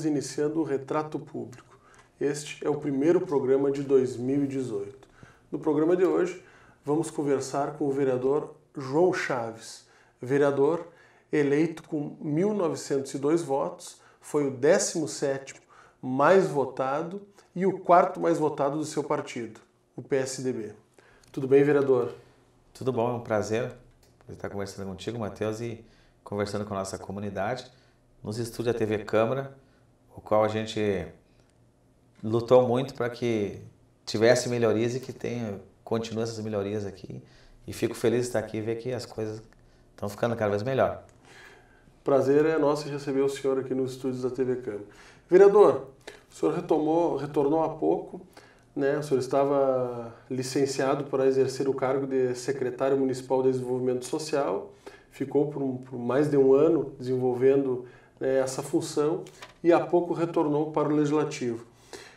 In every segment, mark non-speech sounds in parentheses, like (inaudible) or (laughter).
estamos iniciando o Retrato Público. Este é o primeiro programa de 2018. No programa de hoje, vamos conversar com o vereador João Chaves, vereador eleito com 1902 votos, foi o 17º mais votado e o quarto mais votado do seu partido, o PSDB. Tudo bem, vereador? Tudo bom, é um prazer estar conversando contigo, Matheus, e conversando com a nossa comunidade nos estúdios da TV Câmara o qual a gente lutou muito para que tivesse melhorias e que tenha continue essas melhorias aqui. E fico feliz de estar aqui e ver que as coisas estão ficando cada vez melhor. Prazer é nosso receber o senhor aqui nos estúdios da TV Câmara. Vereador, o senhor retomou, retornou há pouco, né? O senhor estava licenciado para exercer o cargo de secretário municipal de desenvolvimento social, ficou por, um, por mais de um ano desenvolvendo é, essa função e há pouco retornou para o Legislativo.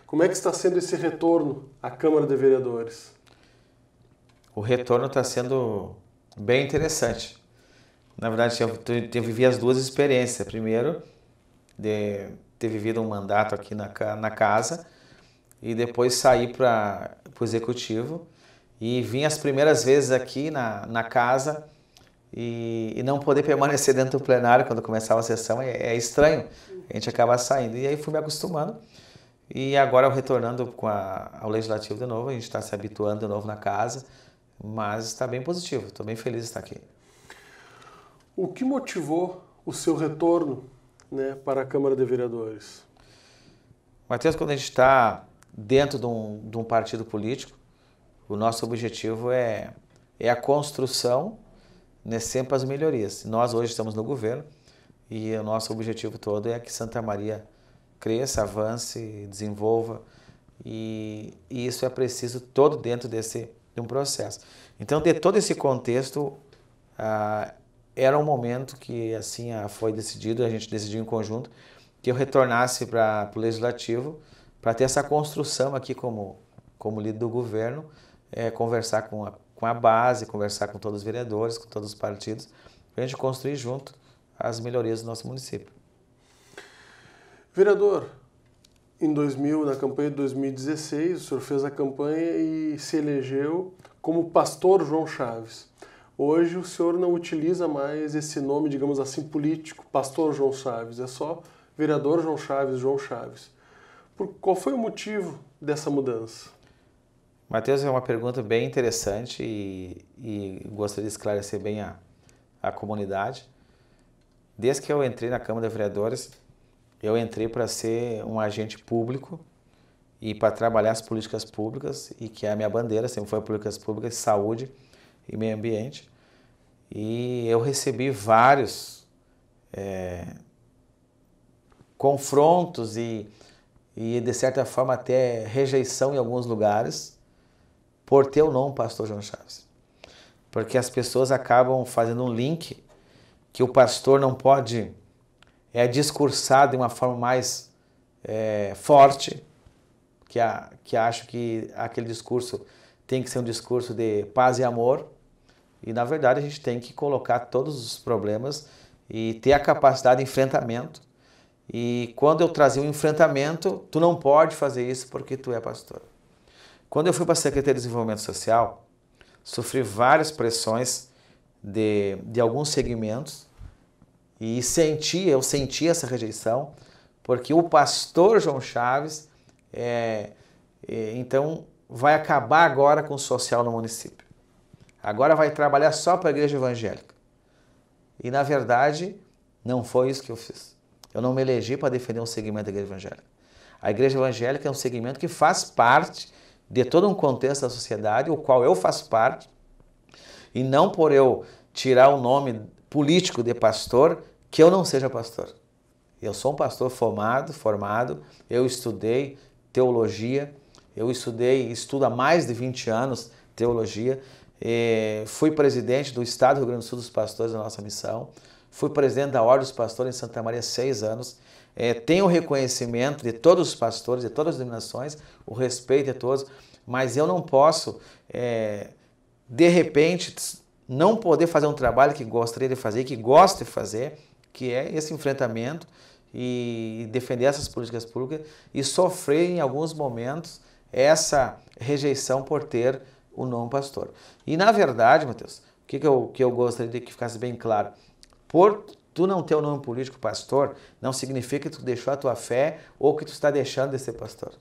Como é que está sendo esse retorno à Câmara de Vereadores? O retorno está sendo bem interessante. Na verdade, eu, eu vivi as duas experiências. Primeiro, de ter vivido um mandato aqui na, na casa e depois sair para o Executivo. E vim as primeiras vezes aqui na, na casa e, e, não poder permanecer dentro do plenário quando começava a sessão é, é, estranho. A gente acaba saindo. E aí fui me acostumando. E agora, retornando com a, ao Legislativo de novo, a gente está se habituando de novo na casa, mas está bem positivo. Estou bem feliz de estar aqui. O que motivou o seu retorno né, para a Câmara de Vereadores? Matheus, quando a gente está dentro de um, de um partido político, o nosso objetivo é, é a construção né, sempre as melhorias. Nós hoje estamos no governo e o nosso objetivo todo é que Santa Maria cresça, avance, desenvolva e, e isso é preciso todo dentro desse de um processo. Então, de todo esse contexto, ah, era um momento que assim ah, foi decidido, a gente decidiu em conjunto que eu retornasse para o legislativo para ter essa construção aqui como como líder do governo, é, conversar com a com a base, conversar com todos os vereadores, com todos os partidos, para a gente construir junto as melhorias do nosso município. Vereador, em 2000, na campanha de 2016, o senhor fez a campanha e se elegeu como pastor João Chaves. Hoje o senhor não utiliza mais esse nome, digamos assim, político, pastor João Chaves, é só vereador João Chaves, João Chaves. Por, qual foi o motivo dessa mudança? Matheus, é uma pergunta bem interessante e, e gostaria de esclarecer bem a, a comunidade. Desde que eu entrei na Câmara de Vereadores, eu entrei para ser um agente público e para trabalhar as políticas públicas e que é a minha bandeira sempre foi políticas públicas, saúde e meio ambiente. E eu recebi vários é, confrontos e, e de certa forma até rejeição em alguns lugares por teu nome, pastor João Chaves. Porque as pessoas acabam fazendo um link que o pastor não pode é discursar de uma forma mais é, forte, que, a, que acho que aquele discurso tem que ser um discurso de paz e amor. E na verdade a gente tem que colocar todos os problemas e ter a capacidade de enfrentamento. E quando eu trazer um enfrentamento, tu não pode fazer isso porque tu é pastor. Quando eu fui para a Secretaria de Desenvolvimento Social, sofri várias pressões de, de alguns segmentos e senti, eu senti essa rejeição, porque o pastor João Chaves, é, é, então, vai acabar agora com o social no município. Agora vai trabalhar só para a igreja evangélica. E, na verdade, não foi isso que eu fiz. Eu não me elegi para defender um segmento da igreja evangélica. A igreja evangélica é um segmento que faz parte de todo um contexto da sociedade, o qual eu faço parte, e não por eu tirar o nome político de pastor, que eu não seja pastor. Eu sou um pastor formado, formado, eu estudei teologia, eu estudei, estudo há mais de 20 anos teologia, eh, fui presidente do Estado do Rio Grande do Sul dos Pastores da nossa missão, fui presidente da Ordem dos Pastores em Santa Maria seis anos, é, tem o reconhecimento de todos os pastores, de todas as denominações, o respeito de todos, mas eu não posso, é, de repente, não poder fazer um trabalho que gostaria de fazer, que gosto de fazer, que é esse enfrentamento e defender essas políticas públicas e sofrer em alguns momentos essa rejeição por ter o nome pastor. E na verdade, Mateus, o que, que, eu, que eu gostaria de que ficasse bem claro? Por Tu não ter o um nome político pastor não significa que tu deixou a tua fé ou que tu está deixando de ser pastor.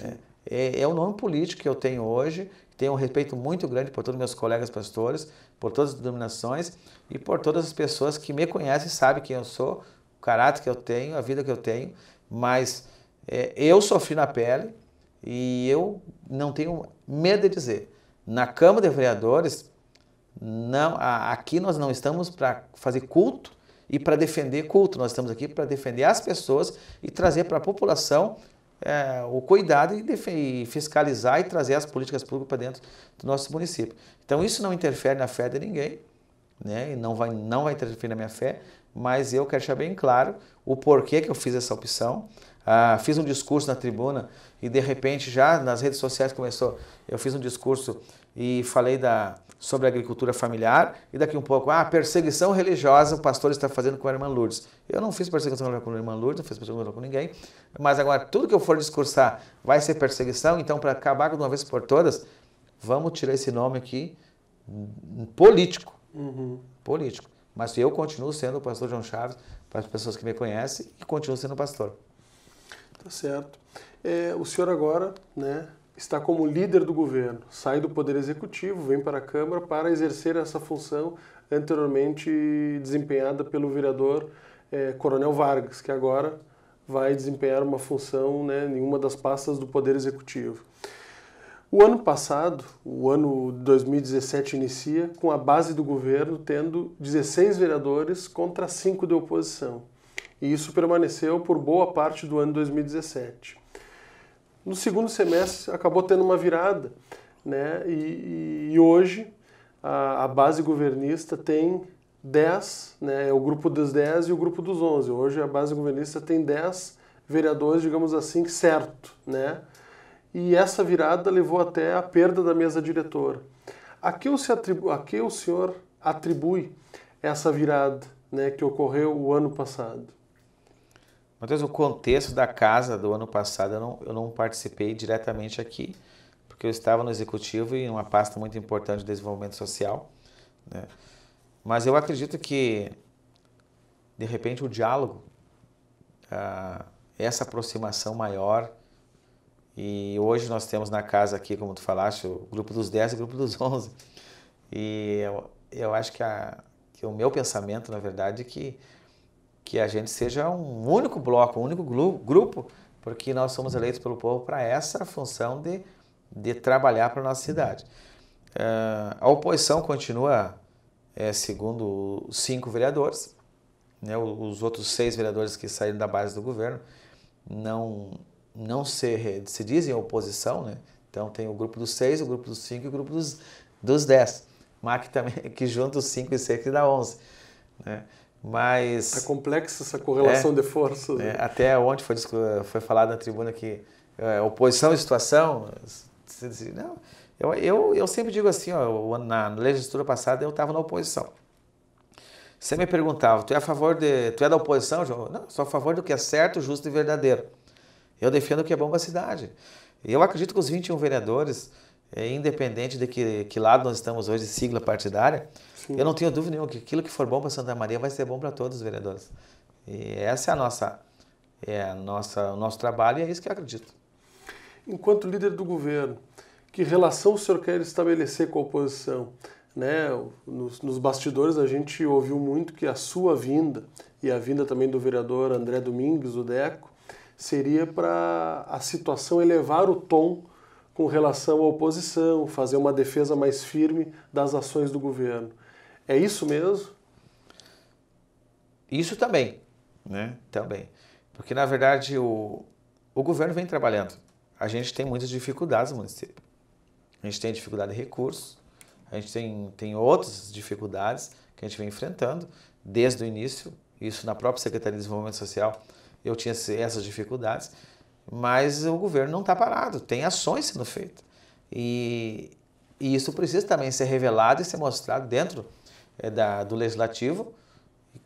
É, é, é o nome político que eu tenho hoje, tenho um respeito muito grande por todos os meus colegas pastores, por todas as denominações e por todas as pessoas que me conhecem, sabem quem eu sou, o caráter que eu tenho, a vida que eu tenho, mas é, eu sofri na pele e eu não tenho medo de dizer. Na Câmara de Vereadores, não, a, aqui nós não estamos para fazer culto e para defender culto. Nós estamos aqui para defender as pessoas e trazer para a população é, o cuidado e, e, fiscalizar e trazer as políticas públicas para dentro do nosso município. Então isso não interfere na fé de ninguém, né? E não vai não vai interferir na minha fé, mas eu quero deixar bem claro o porquê que eu fiz essa opção. Ah, fiz um discurso na tribuna e de repente já nas redes sociais começou. Eu fiz um discurso e falei da sobre a agricultura familiar e daqui um pouco, ah, perseguição religiosa o pastor está fazendo com a irmã Lourdes. Eu não fiz perseguição com a irmã Lourdes, não fiz perseguição com ninguém, mas agora tudo que eu for discursar vai ser perseguição, então para acabar de uma vez por todas, vamos tirar esse nome aqui, hum, político, uhum. político. Mas eu continuo sendo o pastor João Chaves para as pessoas que me conhecem e continuo sendo pastor. Tá certo. É, o senhor agora, né, está como líder do governo, sai do Poder Executivo, vem para a Câmara para exercer essa função anteriormente desempenhada pelo vereador eh, Coronel Vargas, que agora vai desempenhar uma função né, em uma das pastas do Poder Executivo. O ano passado, o ano 2017 inicia com a base do governo tendo 16 vereadores contra 5 de oposição. E isso permaneceu por boa parte do ano 2017. No segundo semestre acabou tendo uma virada, né? E, e hoje a, a, base governista tem 10, né? É o grupo dos 10 e o grupo dos 11. Hoje a base governista tem 10 vereadores, digamos assim, certo, né? E essa virada levou até a perda da mesa diretora. A que, a que o senhor atribui essa virada né, que ocorreu o ano passado? Matheus, o contexto da casa do ano passado eu não, eu não participei diretamente aqui, porque eu estava no executivo e uma pasta muito importante de desenvolvimento social. Né? Mas eu acredito que, de repente, o diálogo, ah, essa aproximação maior, e hoje nós temos na casa aqui, como tu falaste, o grupo dos 10 e o grupo dos 11. (laughs) E eu, eu acho que, a, que o meu pensamento, na verdade, é que que a gente seja um único bloco, um único grupo, porque nós somos eleitos pelo povo para essa função de, de trabalhar para a nossa cidade. Eh, a oposição continua, é, segundo os cinco vereadores, né, os outros seis vereadores que saíram da base do governo não, não se, se dizem oposição, né? Então tem o grupo dos seis, o grupo dos cinco e o grupo dos, dos dez. MAC também, (laughs) que junta os cinco e seis que dá onze. Né? Mas. É complexa essa correlação é, de forças. É, né? até ontem foi, foi falado na tribuna que é, oposição e situação. Não, eu, eu, eu sempre digo assim: ó, na legislatura passada eu estava na oposição. Você me perguntava, tu é a favor de. Tu é da oposição, João? Não, sou a favor do que é certo, justo e verdadeiro. Eu defendo o que é bom para a cidade. E eu acredito que os 21 vereadores é, independente de que, que lado nós estamos hoje, sigla partidária, Sim. eu não tenho dúvida nenhuma que aquilo que for bom para Santa Maria vai ser bom para todos os vereadores. E essa é a nossa, é a nossa, o nosso trabalho e é isso que eu acredito. Enquanto líder do governo, que relação o senhor quer estabelecer com a oposição? Né? Nos, nos bastidores a gente ouviu muito que a sua vinda e a vinda também do vereador André Domingues, o DECO, seria para a situação elevar o tom com relação à oposição, fazer uma defesa mais firme das ações do governo. É isso mesmo? Isso também, né? Também. Porque, na verdade, o, o governo vem trabalhando. A gente tem muitas dificuldades no município. A gente tem dificuldade de recursos, a gente tem, tem outras dificuldades que a gente vem enfrentando desde o início. Isso na própria Secretaria de Desenvolvimento Social eu tinha essas dificuldades. Mas o governo não está parado, tem ações sendo feitas. E, e, isso precisa também ser revelado e ser mostrado dentro é, da, do legislativo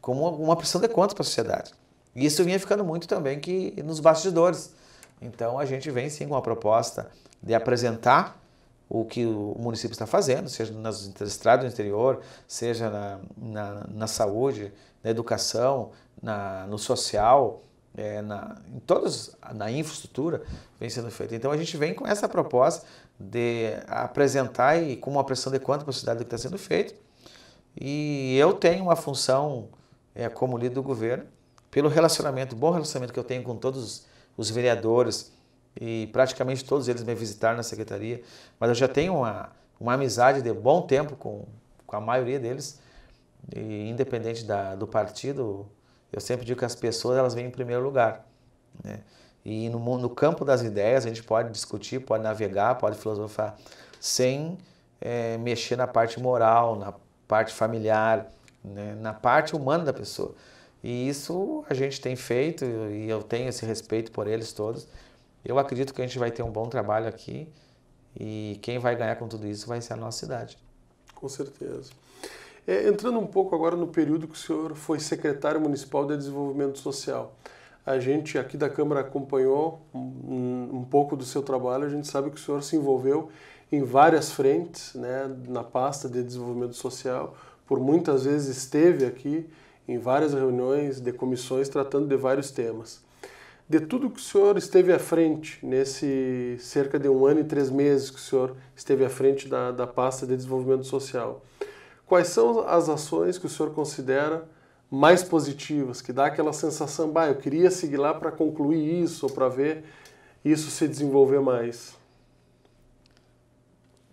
como uma pressão de contas para a sociedade. E isso vinha ficando muito também que nos bastidores. Então a gente vem sim com a proposta de apresentar o que o município está fazendo, seja nas estradas do interior, seja na, na, na saúde, na educação, na, no social, é, na, em todas, na infraestrutura vem sendo feita. Então a gente vem com essa proposta de apresentar e com uma pressão de quanto para a cidade do que está sendo feito. E eu tenho uma função é, como líder do governo, pelo relacionamento, bom relacionamento que eu tenho com todos os vereadores e praticamente todos eles me visitaram na secretaria, mas eu já tenho uma, uma amizade de bom tempo com, com a maioria deles, e independente da, do partido eu sempre digo que as pessoas elas vêm em primeiro lugar. Né? E no, no campo das ideias a gente pode discutir, pode navegar, pode filosofar, sem é, mexer na parte moral, na parte familiar, né? na parte humana da pessoa. E isso a gente tem feito e eu tenho esse respeito por eles todos. Eu acredito que a gente vai ter um bom trabalho aqui e quem vai ganhar com tudo isso vai ser a nossa cidade. Com certeza. É, entrando um pouco agora no período que o senhor foi secretário municipal de desenvolvimento social, a gente aqui da Câmara acompanhou um, um pouco do seu trabalho, a gente sabe que o senhor se envolveu em várias frentes, né, na pasta de desenvolvimento social, por muitas vezes esteve aqui em várias reuniões de comissões tratando de vários temas. De tudo que o senhor esteve à frente nesse cerca de um ano e três meses que o senhor esteve à frente da, da pasta de desenvolvimento social, quais são as ações que o senhor considera mais positivas, que dá aquela sensação, bah, eu queria seguir lá para concluir isso, ou para ver isso se desenvolver mais?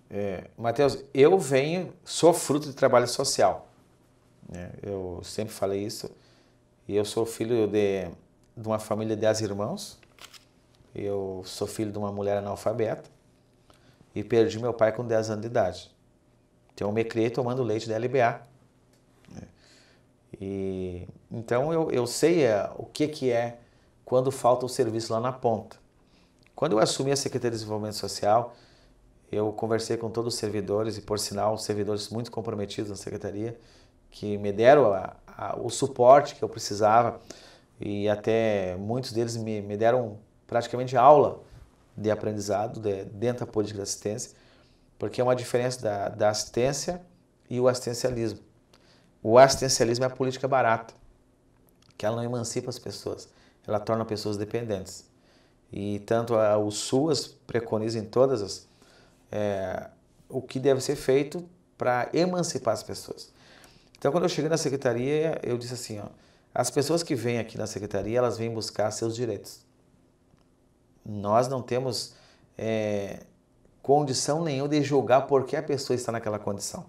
É, Matheus, eu venho, sou fruto de trabalho social. Né? Eu sempre falei isso. E eu sou filho de, de uma família de dez irmãos. Eu sou filho de uma mulher analfabeta. E perdi meu pai com 10 anos de idade. Então eu me criei tomando leite da LBA. É. E, então eu, eu sei é, o que, que é quando falta o serviço lá na ponta. Quando eu assumi a Secretaria de Desenvolvimento Social, eu conversei com todos os servidores, e por sinal, servidores muito comprometidos na Secretaria, que me deram a, a, o suporte que eu precisava e até muitos deles me, me deram praticamente aula de aprendizado de, dentro da política de assistência porque é uma diferença da, da assistência e o assistencialismo. O assistencialismo é a política barata, que ela não emancipa as pessoas, ela torna pessoas dependentes. E tanto a, o SUAS preconiza em todas as, é, o que deve ser feito para emancipar as pessoas. Então, quando eu cheguei na secretaria, eu disse assim: ó, as pessoas que vêm aqui na secretaria, elas vêm buscar seus direitos. Nós não temos é, condição nenhuma de julgar porque a pessoa está naquela condição.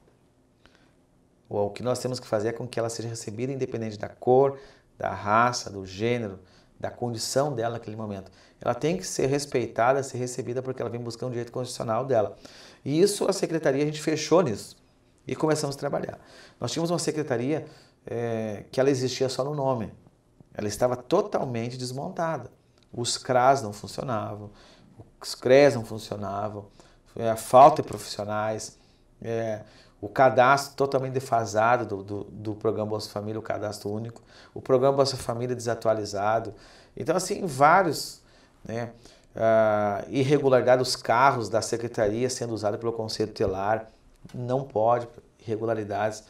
O que nós temos que fazer é com que ela seja recebida independente da cor, da raça, do gênero, da condição dela naquele momento. Ela tem que ser respeitada, ser recebida porque ela vem buscar um direito constitucional dela. E isso a secretaria a gente fechou nisso e começamos a trabalhar. Nós tínhamos uma secretaria é, que ela existia só no nome. Ela estava totalmente desmontada. Os CRAS não funcionavam, os CRES não funcionavam, é, a falta de profissionais, é, o cadastro totalmente defasado do, do, do, programa Bolsa Família, o cadastro único, o programa Bolsa Família desatualizado. Então, assim, vários, né? Uh, ah, dos carros da secretaria sendo usados pelo Conselho Telar, não pode, irregularidades,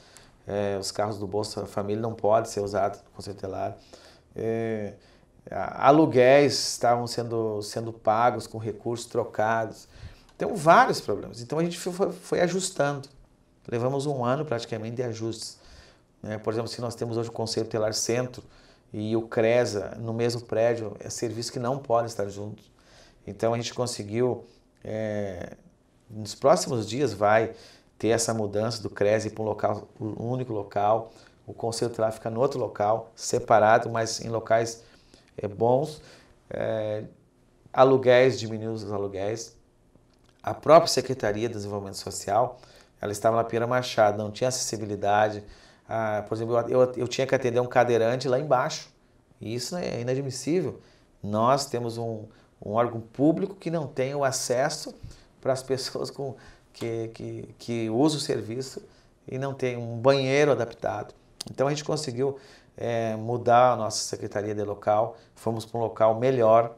é, os carros do Bolsa Família não podem ser usados pelo Conselho Telar. É, aluguéis estavam sendo, sendo pagos com recursos trocados. Temos então, vários problemas. Então a gente foi, foi ajustando. Levamos um ano praticamente de ajustes. Né? Por exemplo, se nós temos hoje o Conselho Telar Centro e o CRESA no mesmo prédio, é serviço que não pode estar juntos. Então a gente conseguiu, é, nos próximos dias vai ter essa mudança do CRESA para um local, um único local, o Conselho Telar fica no outro local, separado, mas em locais é, bons. É, aluguéis, diminuir os aluguéis a própria Secretaria de Desenvolvimento Social, ela estava na Pira Machado, não tinha acessibilidade. Ah, por exemplo, eu, eu, eu tinha que atender um cadeirante lá embaixo. E isso é inadmissível. Nós temos um, um órgão público que não tem o acesso para as pessoas com, que, que, que usam o serviço e não tem um banheiro adaptado. Então a gente conseguiu é, mudar a nossa secretaria de local, fomos para um local melhor,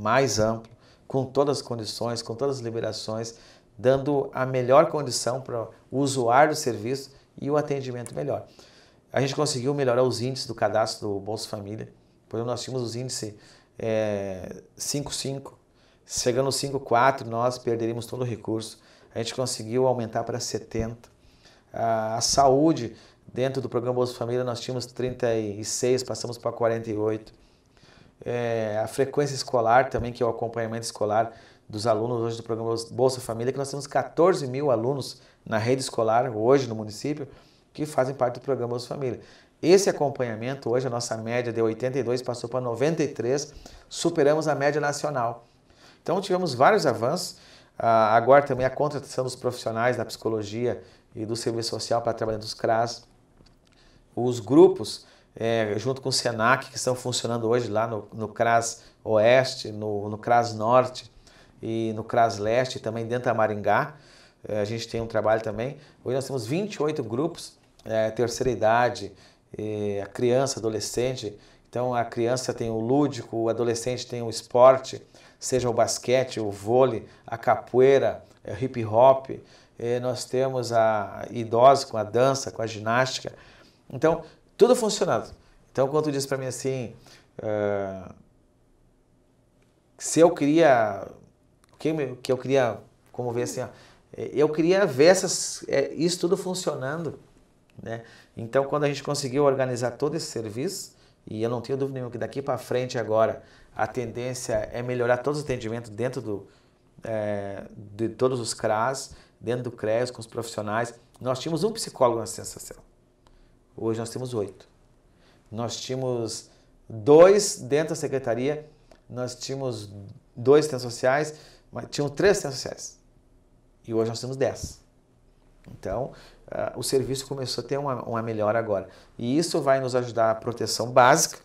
mais amplo, com todas as condições, com todas as liberações, dando a melhor condição para o usuário do serviço e o atendimento melhor. A gente conseguiu melhorar os índices do cadastro do Bolsa Família. Por exemplo, nós tínhamos os índices é, eh, 5,5. Chegando no 5,4, nós perderíamos todo o recurso. A gente conseguiu aumentar para 70. A, a saúde, dentro do programa Bolsa Família, nós tínhamos 36, passamos para 48 é, a frequência escolar também, que é o acompanhamento escolar dos alunos hoje do programa Bolsa Família, que nós temos 14 mil alunos na rede escolar hoje no município que fazem parte do programa Bolsa Família. Esse acompanhamento hoje, a nossa média de 82 passou para 93, superamos a média nacional. Então tivemos vários avanços. Ah, agora também a contratação dos profissionais da psicologia e do serviço social para trabalhar nos CRAS. Os grupos é, junto com o SENAC, que estão funcionando hoje lá no, no CRAS Oeste, no, no CRAS Norte e no CRAS Leste, também dentro da Maringá. É, a gente tem um trabalho também. Hoje nós temos 28 grupos, é, terceira idade, a criança, adolescente. Então a criança tem o lúdico, o adolescente tem o esporte, seja o basquete, o vôlei, a capoeira, é, o hip hop. nós temos a idosa com a dança, com a ginástica. Então, tudo funcionado. Então, quando tu diz para mim assim, uh, se eu queria, o que, que eu queria, como ver assim, ó, eh, eu queria ver essas, eh, isso tudo funcionando, né? Então, quando a gente conseguiu organizar todo esse serviço, e eu não tenho dúvida nenhuma que daqui para frente agora a tendência é melhorar todos os atendimentos dentro do, é, de todos os CRAS, dentro do CRES, com os profissionais. Nós tínhamos um psicólogo na sensação. Hoje nós temos oito. Nós tínhamos dois dentro da secretaria, nós tínhamos dois centros sociais, mas tínhamos três centros sociais. E hoje nós temos dez. Então, uh, o serviço começou a ter uma, uma melhora agora. E isso vai nos ajudar a proteção básica.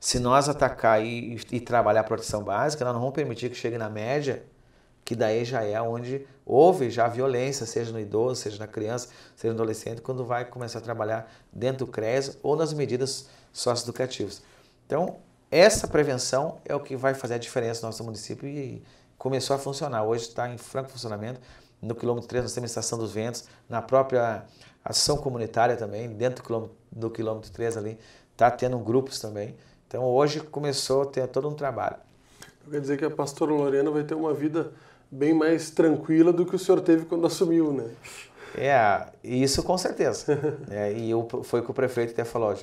Se nós atacar e, e trabalhar a proteção básica, nós não vamos permitir que chegue na média que daí já é onde houve já violência, seja no idoso, seja na criança, seja no adolescente, quando vai começar a trabalhar dentro do CRES ou nas medidas socioeducativas. Então, essa prevenção é o que vai fazer a diferença no nosso município e começou a funcionar. Hoje está em franco funcionamento, no quilômetro 3, nós temos a Estação dos Ventos, na própria ação comunitária também, dentro do quilômetro, do quilômetro 3 ali, está tendo grupos também. Então, hoje começou a ter todo um trabalho. Quer dizer que a pastora Lorena vai ter uma vida bem mais tranquila do que o senhor teve quando assumiu, né? É, isso com certeza. (laughs) é, e eu, foi que o prefeito até falou,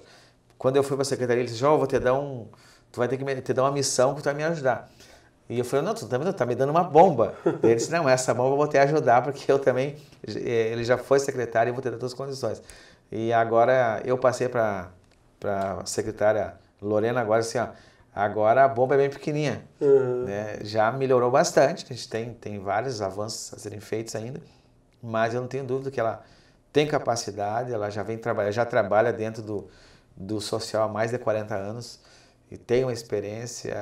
quando eu fui para a secretaria, ele disse, João, vou te dar um, tu vai ter que me, te dar uma missão que tu vai me ajudar. E eu falei, não, tu tá me, tá me dando uma bomba. E ele disse, não, essa bomba eu vou te ajudar, porque eu também, é, ele já foi secretário e eu vou te dar todas as condições. E agora eu passei para a secretária Lorena agora assim, ó, Agora a bomba é bem pequenininha. Uhum. Né? Já melhorou bastante, a gente tem, tem vários avanços a serem feitos ainda, mas eu não tenho dúvida que ela tem capacidade, ela já vem trabalhar, já trabalha dentro do, do social há mais de 40 anos e tem uma experiência.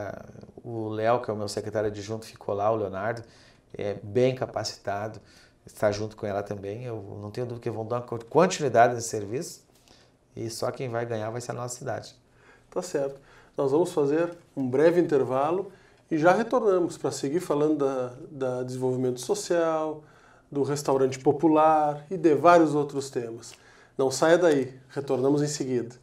O Léo, que é o meu secretário adjunto, ficou lá, o Leonardo, é bem capacitado, está junto com ela também. Eu não tenho dúvida que vão dar continuidade nesse serviço e só quem vai ganhar vai ser a nossa cidade. Tá certo. Nós vamos fazer um breve intervalo e já retornamos para seguir falando da, da desenvolvimento social, do restaurante popular e de vários outros temas. Não saia daí, retornamos em seguida.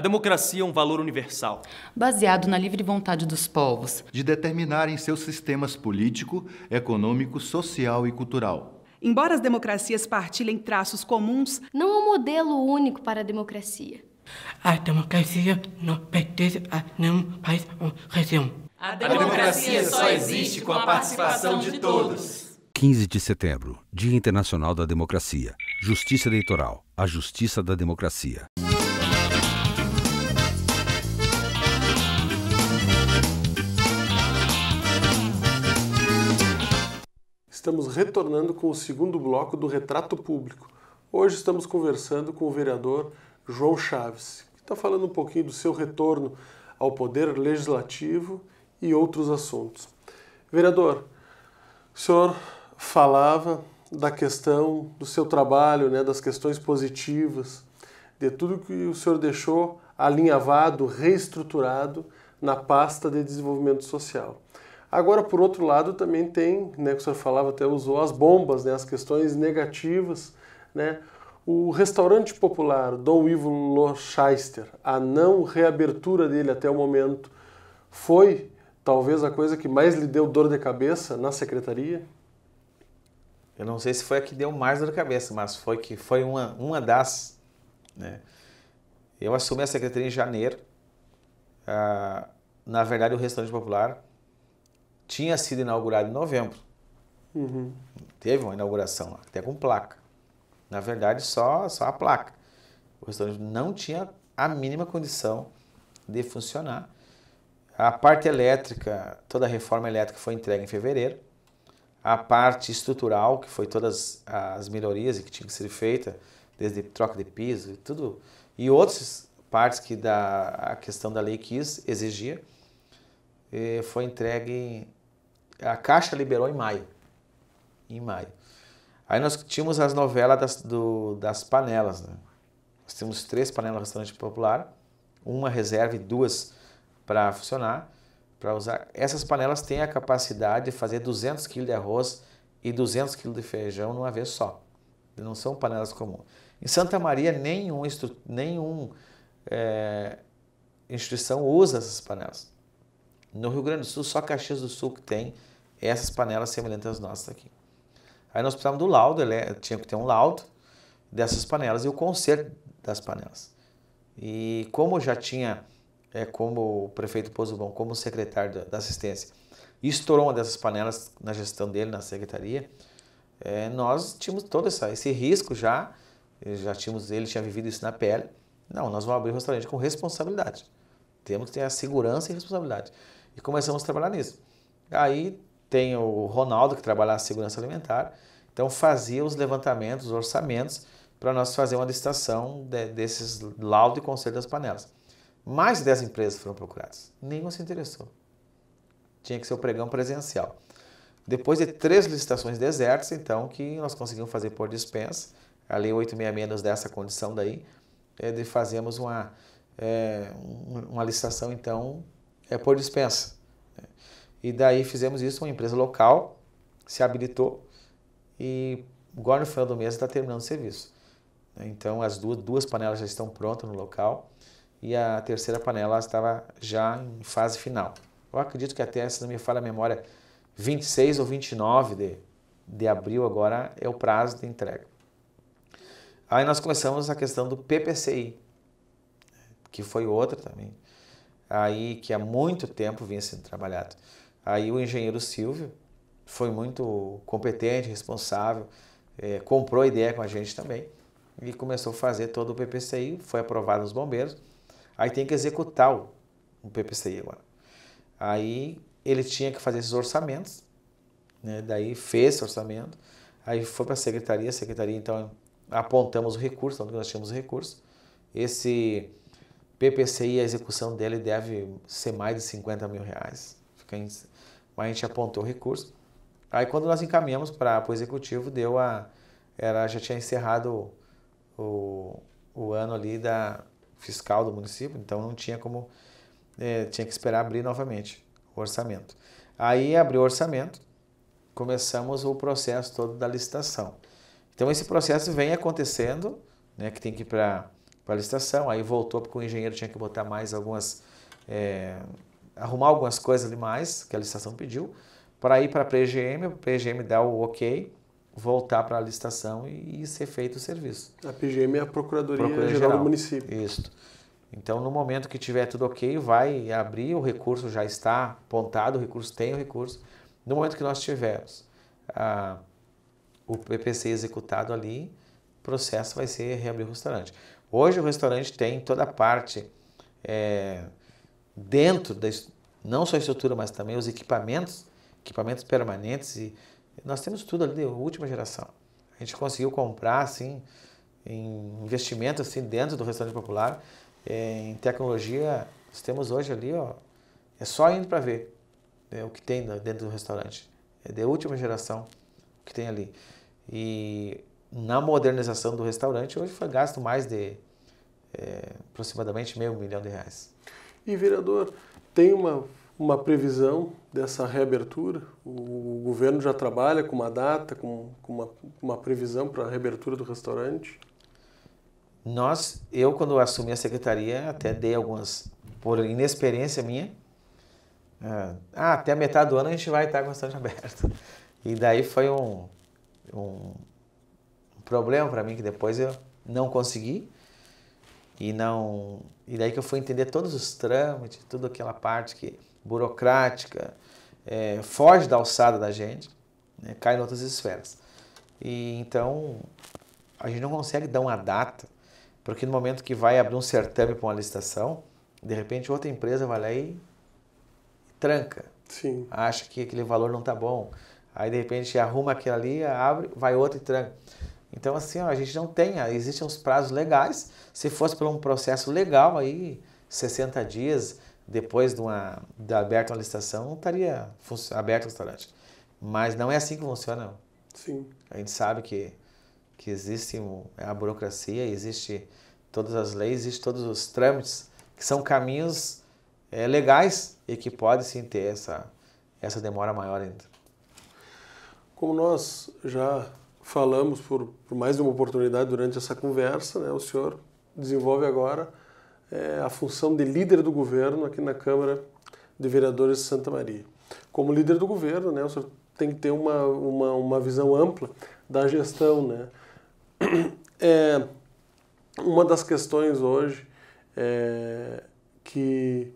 A democracia é um valor universal, baseado na livre vontade dos povos de determinarem seus sistemas político, econômico, social e cultural. Embora as democracias partilhem traços comuns, não há um modelo único para a democracia. A democracia não pertence a nenhum país ou região. A democracia só existe com a participação de todos. 15 de setembro Dia Internacional da Democracia. Justiça Eleitoral a Justiça da Democracia. Estamos retornando com o segundo bloco do Retrato Público. Hoje estamos conversando com o vereador João Chaves, que está falando um pouquinho do seu retorno ao poder legislativo e outros assuntos. Vereador, o senhor falava da questão do seu trabalho, né, das questões positivas, de tudo que o senhor deixou alinhavado, reestruturado na pasta de desenvolvimento social. Agora, por outro lado, também tem, né, que o senhor falava, até usou as bombas, né, as questões negativas, né? O restaurante popular Dom Ivo Lochester, a não reabertura dele até o momento, foi talvez a coisa que mais lhe deu dor de cabeça na secretaria? Eu não sei se foi a que deu mais dor de cabeça, mas foi que foi uma, uma das. Né? Eu assumi a secretaria em janeiro. Ah, na verdade, o restaurante popular tinha sido inaugurado em novembro. Uhum. Teve uma inauguração lá, até com placa. Na verdade, só, só a placa. O restaurante não tinha a mínima condição de funcionar. A parte elétrica, toda a reforma elétrica foi entregue em fevereiro. A parte estrutural, que foi todas as melhorias que tinham que ser feitas, desde troca de piso e tudo, e outras partes que da, a questão da lei quis, exigia, eh, foi entregue a Caixa liberou em maio. Em maio. Aí nós tínhamos as novelas das, do, das panelas. Né? Nós temos três panelas no restaurante popular, uma reserva e duas para funcionar, para usar. Essas panelas têm a capacidade de fazer 200 kg de arroz e 200 kg de feijão numa vez só. Não são panelas comuns. Em Santa Maria, nenhum, nenhum é, instituição usa essas panelas. No Rio Grande do Sul, só Caxias do Sul que tem essas panelas semelhantes às nossas aqui. Aí nós precisávamos do laudo, ele é, tinha que ter um laudo dessas panelas e o conserto das panelas. E como já tinha, é, como o prefeito Pozubão, como secretário da assistência, estourou uma dessas panelas na gestão dele, na secretaria, é, nós tínhamos todo essa, esse risco já, já tínhamos, ele tinha vivido isso na pele. Não, nós vamos abrir o restaurante com responsabilidade. Temos que ter a segurança e responsabilidade. E começamos a trabalhar nisso. Aí tem o Ronaldo que trabalha na segurança alimentar. Então fazia os levantamentos, os orçamentos para nós fazer uma licitação de, desses laudo e conselho das panelas. Mais de 10 empresas foram procuradas. Nenhuma se interessou. Tinha que ser o pregão presencial. Depois de três licitações desertas, então, que nós conseguimos fazer por dispensa, a Lei 866 nos dá condição daí, é de fazermos uma, é, uma licitação, então, é por dispensa. E daí fizemos isso, uma empresa local se habilitou e agora no final do mês está terminando o serviço. Né? Então as duas, duas panelas já estão prontas no local e a terceira panela estava já em fase final. Eu acredito que até, se não me falha a memória, 26 ou 29 de, de abril agora é o prazo de entrega. Aí nós começamos a questão do PPCI, que foi outra também, aí que há muito tempo vinha sendo trabalhado. Aí o engenheiro Silvio foi muito competente, responsável, é, comprou a ideia com a gente também e começou a fazer todo o PPCI, foi aprovado nos bombeiros. Aí tem que executar o, o PPCI agora. Aí ele tinha que fazer esses orçamentos, né? daí fez esse orçamento, aí foi para a secretaria, a secretaria então apontamos o recurso, onde nós tínhamos o recurso. Esse PPCI, a execução dele deve ser mais de 50 mil reais, fica mas a gente apontou o recurso. Aí quando nós encaminhamos para o executivo, deu a era já tinha encerrado o, o ano ali da fiscal do município, então não tinha como é, tinha que esperar abrir novamente o orçamento. Aí abriu o orçamento, começamos o processo todo da licitação. Então esse processo vem acontecendo, né, que tem que ir para a licitação, aí voltou porque o engenheiro tinha que botar mais algumas é, arrumar algumas coisas ali mais que a licitação pediu, para ir para a PGM, a PGM dá o ok, voltar para a licitação e, e, ser feito o serviço. A PGM é a Procuradoria, Procuradoria Geral, Geral do Município. Isso. Então, no momento que tiver tudo ok, vai abrir, o recurso já está apontado, o recurso tem o recurso. No momento que nós tivermos o PPC executado ali, o processo vai ser reabrir o restaurante. Hoje o restaurante tem toda a parte é, dentro da não só a estrutura, mas também os equipamentos, equipamentos permanentes e nós temos tudo ali de última geração. A gente conseguiu comprar assim em investimento assim dentro do restaurante popular, eh, em tecnologia, nós temos hoje ali, ó, é só indo para ver né, o que tem dentro do restaurante. É de última geração o que tem ali. E na modernização do restaurante, hoje foi gasto mais de é, aproximadamente meio milhão de reais. E, vereador, tem uma, uma previsão dessa reabertura? O, o governo já trabalha com uma data, com, com uma, uma previsão para a reabertura do restaurante? Nós, eu quando assumi a secretaria, até dei algumas, por inexperiência minha, ah, ah até a metade do ano a gente vai estar com o restaurante aberto. E daí foi um, um problema para mim que depois eu não consegui e não e daí que eu fui entender todos os trâmites, toda aquela parte que burocrática, é, foge da alçada da gente, né, cai em outras esferas. E então a gente não consegue dar uma data, porque no momento que vai abrir um certame para uma licitação, de repente outra empresa vai lá e tranca. Sim. Acha que aquele valor não está bom. Aí de repente arruma aquela ali, abre, vai outra e tranca. Então, assim, ó, a gente não tem, ah, existem os prazos legais. Se fosse por um processo legal, aí 60 dias depois de, uma, de aberta uma licitação, não estaria aberto o restaurante. Mas não é assim que funciona. Sim. A gente sabe que, que existe é a burocracia, existe todas as leis, existe todos os trâmites, que são caminhos é, legais e que pode sim ter essa, essa demora maior ainda. Como nós já falamos por, por mais de uma oportunidade durante essa conversa, né? O senhor desenvolve agora é, a função de líder do governo aqui na Câmara de Vereadores de Santa Maria. Como líder do governo, né? O senhor tem que ter uma, uma, uma visão ampla da gestão, né? (clears throat) É, uma das questões hoje é que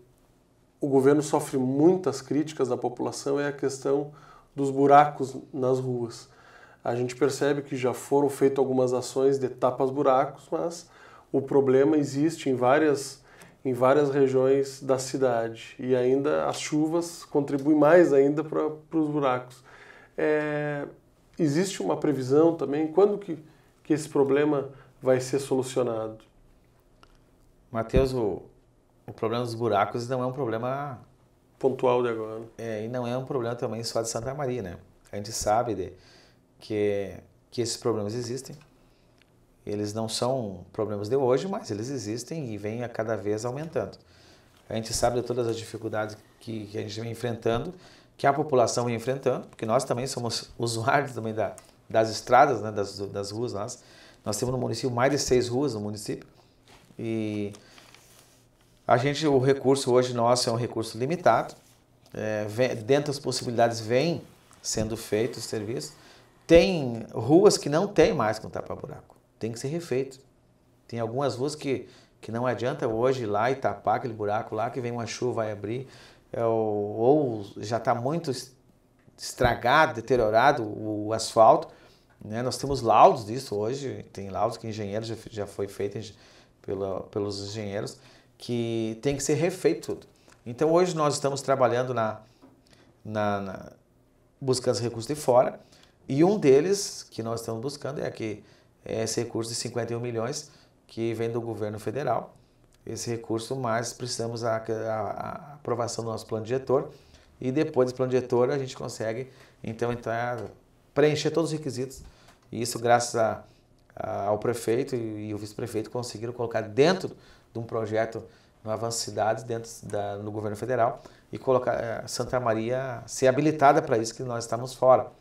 o governo sofre muitas críticas da população é a questão dos buracos nas ruas. A gente percebe que já foram feitas algumas ações de tapas buracos, mas o problema existe em várias em várias regiões da cidade e ainda as chuvas contribuem mais ainda para os buracos. É, existe uma previsão também quando que, que esse problema vai ser solucionado? Matheus, o, o problema dos buracos não é um problema pontual de agora. É, e não é um problema também só de Santa Maria, né? A gente sabe de, que, que esses problemas existem. Eles não são problemas de hoje, mas eles existem e vêm a cada vez aumentando. A gente sabe de todas as dificuldades que, que a gente vem enfrentando, que a população vem enfrentando, porque nós também somos (laughs) usuários também da, das estradas, né, das, das ruas. Nós, nós temos no município mais de seis ruas no município. E a gente, o recurso hoje nosso é um recurso limitado. É, vem, dentro das possibilidades vem sendo feito o serviço, tem ruas que não tem mais com tapa-buraco, tá tem que ser refeito. Tem algumas ruas que, que não adianta hoje ir lá e tapar aquele buraco lá, que vem uma chuva, vai abrir, é, ou, ou já está muito estragado, deteriorado o, o asfalto. Né? Nós temos laudos disso hoje, tem laudos que engenheiros já, já foi feito pela, pelos engenheiros, que tem que ser refeito tudo. Então hoje nós estamos trabalhando na, na, na buscando recursos de fora e um deles que nós estamos buscando é aqui é esse recurso de 51 milhões que vem do governo federal. Esse recurso, mas precisamos a, a, a aprovação do nosso plano diretor e depois do plano diretor a gente consegue então entrar preencher todos os requisitos. E isso graças a, a, ao prefeito e, e o vice-prefeito conseguiram colocar dentro de um projeto no Avanço Cidades, dentro da, no governo federal, e colocar eh, Santa Maria ser habilitada para isso que nós estamos fora.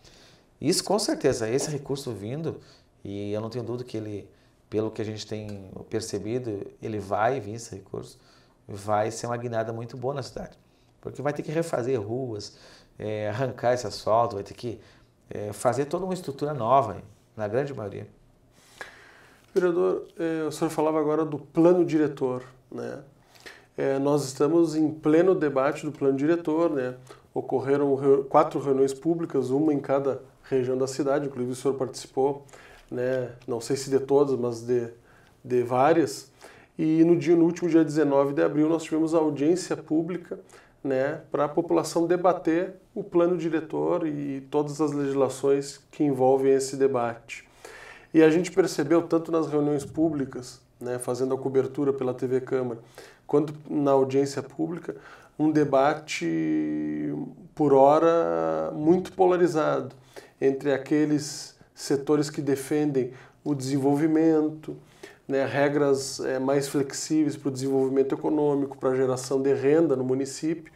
Isso com certeza, esse recurso vindo, e eu não tenho dúvida que ele, pelo que a gente tem percebido, ele vai vir esse recurso, vai ser uma guinada muito boa na cidade. Porque vai ter que refazer ruas, é, arrancar esse asfalto, vai ter que é, fazer toda uma estrutura nova, na grande maioria. Vereador, eh, o senhor falava agora do plano diretor, né? Eh, nós estamos em pleno debate do plano diretor, né? ocorreram quatro reuniões públicas, uma em cada região da cidade, inclusive o senhor participou, né, não sei se de todas, mas de, de várias. E no dia no último dia 19 de abril nós tivemos a audiência pública, né, para a população debater o plano diretor e todas as legislações que envolvem esse debate. E a gente percebeu tanto nas reuniões públicas, né, fazendo a cobertura pela TV Câmara, quanto na audiência pública, um debate, por hora, muito polarizado entre aqueles setores que defendem o desenvolvimento, né, regras é, mais flexíveis para o desenvolvimento econômico, para a geração de renda no município,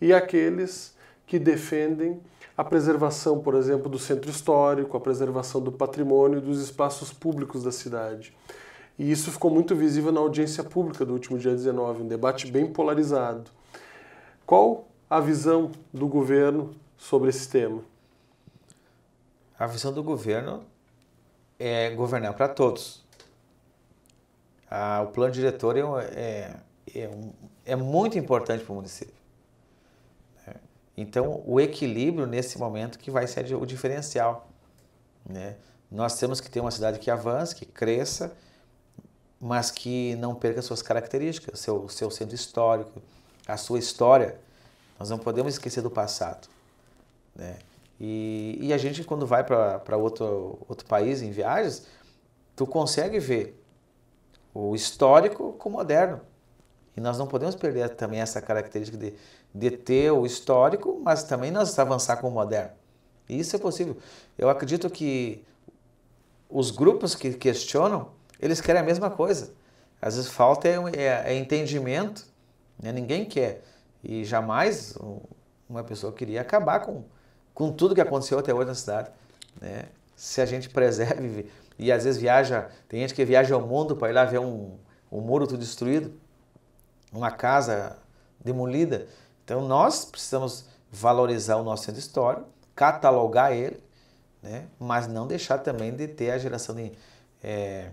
e aqueles que defendem a preservação, por exemplo, do centro histórico, a preservação do patrimônio e dos espaços públicos da cidade. E isso ficou muito visível na audiência pública do último dia 19, um debate bem polarizado. Qual a visão do governo sobre esse tema? A visão do governo é governar para todos. Ah, o plano diretor é, é, é, é muito importante para o município. Né? Então, o equilíbrio nesse momento que vai ser o diferencial. Né? Nós temos que ter uma cidade que avance, que cresça, mas que não perca suas características, seu, seu centro histórico, a sua história. Nós não podemos esquecer do passado. Né? E, e a gente, quando vai para outro, outro país em viagens, tu consegue ver o histórico com o moderno. E nós não podemos perder também essa característica de, de ter o histórico, mas também nós avançar com o moderno. E isso é possível. Eu acredito que os grupos que questionam, eles querem a mesma coisa. Às vezes falta é, é, é entendimento né? Ninguém quer. E jamais uma pessoa queria acabar com, com tudo que aconteceu até hoje na cidade. Né? Se a gente preserve e às vezes viaja, tem gente que viaja ao mundo para ir lá ver um, um muro tudo destruído, uma casa demolida. Então nós precisamos valorizar o nosso centro histórico, catalogar ele, né? mas não deixar também de ter a geração de, é,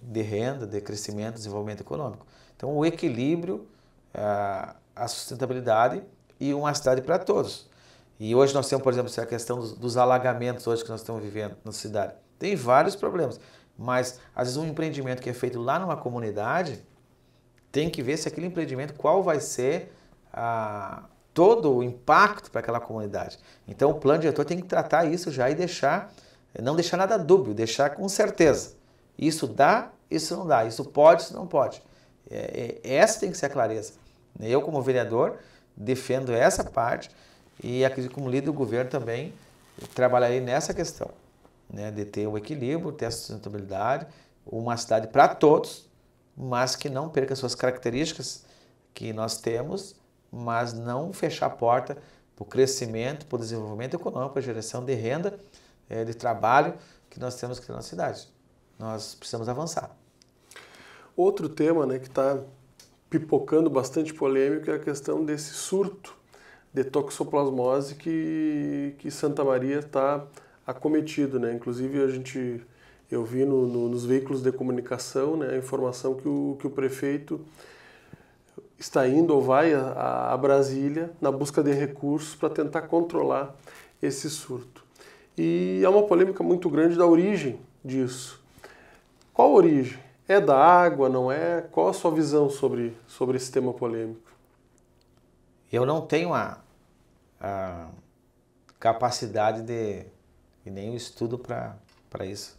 de renda, de crescimento, desenvolvimento econômico. Então o equilíbrio a sustentabilidade e uma cidade para todos. E hoje nós temos, por exemplo, a questão dos, dos, alagamentos hoje que nós estamos vivendo na cidade. Tem vários problemas, mas às vezes um empreendimento que é feito lá numa comunidade tem que ver se aquele empreendimento qual vai ser a, todo o impacto para aquela comunidade. Então o plano diretor tem que tratar isso já e deixar, não deixar nada dúbio, deixar com certeza. Isso dá, isso não dá, isso pode, isso não pode é, é, essa tem que ser a clareza. Eu, como vereador, defendo essa parte e acredito como líder do governo também trabalharei nessa questão, né, de ter o equilíbrio, ter a sustentabilidade, uma cidade para todos, mas que não perca suas características que nós temos, mas não fechar a porta para o crescimento, para o desenvolvimento econômico, para a geração de renda, eh, de trabalho que nós temos que ter na cidade. Nós precisamos avançar. Outro tema né, que está pipocando bastante polêmico é a questão desse surto de toxoplasmose que, que Santa Maria está acometido. Né? Inclusive, a gente, eu vi no, no, nos veículos de comunicação né, a informação que o, que o prefeito está indo ou vai a, a Brasília na busca de recursos para tentar controlar esse surto. E há é uma polêmica muito grande da origem disso. Qual a origem? É da água, não é? Qual a sua visão sobre, sobre esse tema polêmico? Eu não tenho a, a capacidade de, e nenhum estudo para isso.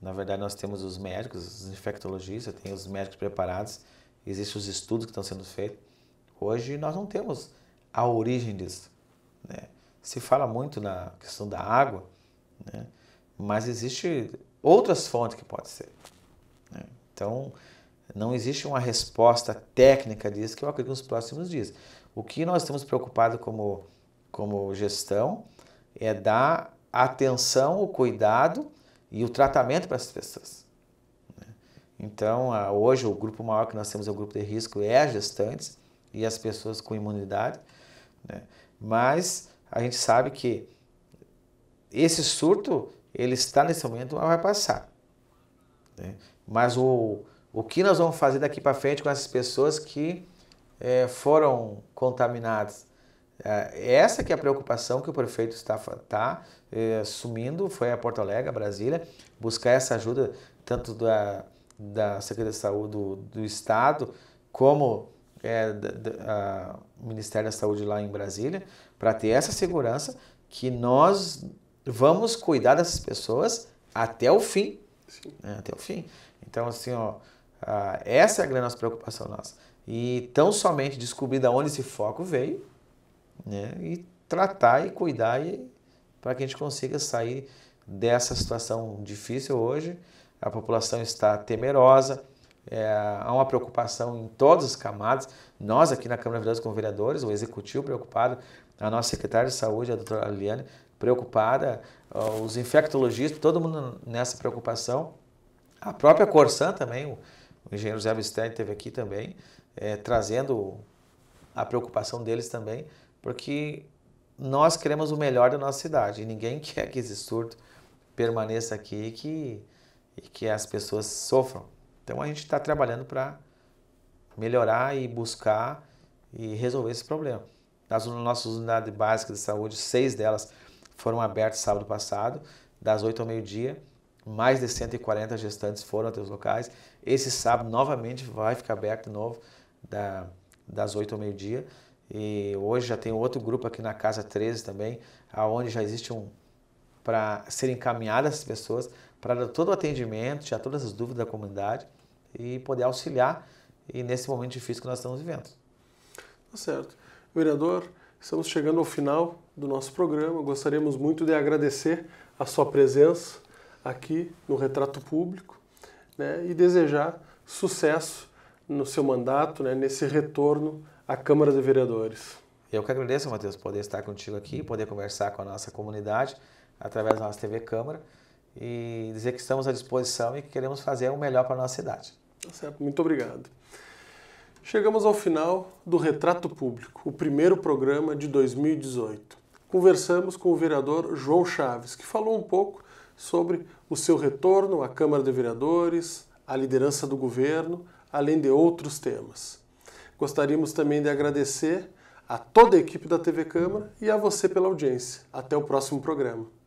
Na verdade, nós temos os médicos, os infectologistas, tem os médicos preparados, existem os estudos que estão sendo feitos. Hoje nós não temos a origem disso. Né? Se fala muito na questão da água, né? mas existe outras fontes que pode ser. Então, não existe uma resposta técnica disso que eu acredito nos próximos dias. O que nós estamos preocupados como, como gestão é dar atenção, o cuidado e o tratamento para essas pessoas. Né? Então, hoje, o grupo maior que nós temos é o grupo de risco, é gestantes e as pessoas com imunidade. Né? Mas a gente sabe que esse surto, ele está nesse momento, mas vai passar. Né? mas o, o que nós vamos fazer daqui para frente com essas pessoas que é, foram contaminadas? É, essa que é a preocupação que o prefeito está, está é, assumindo, foi a Porto Alegre, a Brasília, buscar essa ajuda tanto da, da Secretaria de Saúde do, do Estado, como é, da, da, Ministério da Saúde lá em Brasília, para ter essa segurança que nós vamos cuidar dessas pessoas até o fim. Né, até o fim. Então, assim, ó, essa é a grande nossa preocupação nossa. E tão somente descobrir de onde esse foco veio, né? E tratar e cuidar para que a gente consiga sair dessa situação difícil hoje. A população está temerosa, é, há uma preocupação em todas as camadas. Nós aqui na Câmara de Vereadores com vereadores, o executivo preocupado, a nossa secretária de saúde, a doutora Liane preocupada, os infectologistas, todo mundo nessa preocupação. A própria Corsan também, o, o engenheiro Zé Bistelli esteve aqui também, é, trazendo a preocupação deles também, porque nós queremos o melhor da nossa cidade e ninguém (laughs) quer que esse surto permaneça aqui e que, e que as pessoas sofram. Então a gente está trabalhando para melhorar e buscar e resolver esse problema. Nas nossas unidades básicas de saúde, seis delas foram abertas sábado passado, das oito ao meio-dia mais de 140 gestantes foram até os locais. Esse sábado, novamente, vai ficar aberto de novo, da, das 8 ao meio-dia. E hoje já tem outro grupo aqui na Casa 13 também, aonde já existe um para serem encaminhadas as pessoas para todo o atendimento, já todas as dúvidas da comunidade e poder auxiliar e nesse momento difícil que nós estamos vivendo. Tá certo. Vereador, estamos chegando ao final do nosso programa. Gostaríamos muito de agradecer a sua presença aqui no Retrato Público né, e desejar sucesso no seu mandato, né, nesse retorno à Câmara de Vereadores. Eu que agradeço, Matheus, poder estar contigo aqui, poder conversar com a nossa comunidade através da nossa TV Câmara e dizer que estamos à disposição e que queremos fazer o melhor para a nossa cidade. Tá certo, muito obrigado. Chegamos ao final do Retrato Público, o primeiro programa de 2018. Conversamos com o vereador João Chaves, que falou um pouco sobre o seu retorno à Câmara de Vereadores, à liderança do governo, além de outros temas. Gostaríamos também de agradecer a toda a equipe da TV Câmara e a você pela audiência. Até o próximo programa.